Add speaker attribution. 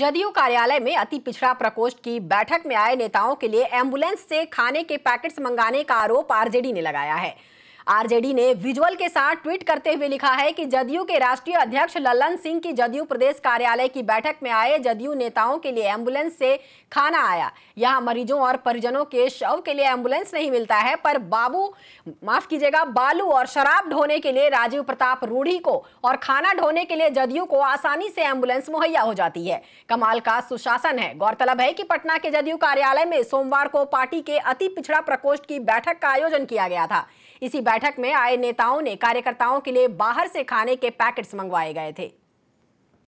Speaker 1: जदयू कार्यालय में अति पिछड़ा प्रकोष्ठ की बैठक में आए नेताओं के लिए एम्बुलेंस से खाने के पैकेट्स मंगाने का आरोप आरजेडी ने लगाया है आरजेडी ने विजुअल के साथ ट्वीट करते हुए लिखा है कि जदयू के राष्ट्रीय अध्यक्ष ललन सिंह की जदयू प्रदेश कार्यालय की बैठक में आए जदयू नेताओं के लिए एम्बुलेंस से खाना आया यहाँ मरीजों और परिजनों के शव के लिए एम्बुलेंस नहीं मिलता है पर बाबू माफ कीजिएगा बालू और शराब ढोने के लिए राजीव प्रताप रूढ़ी को और खाना ढोने के लिए जदयू को आसानी से एम्बुलेंस मुहैया हो जाती है कमाल का सुशासन है गौरतलब है कि पटना के जदयू कार्यालय में सोमवार को पार्टी के अति पिछड़ा प्रकोष्ठ की बैठक का आयोजन किया गया था इसी बैठक में आए नेताओं ने कार्यकर्ताओं के लिए बाहर से खाने के पैकेट्स मंगवाए गए थे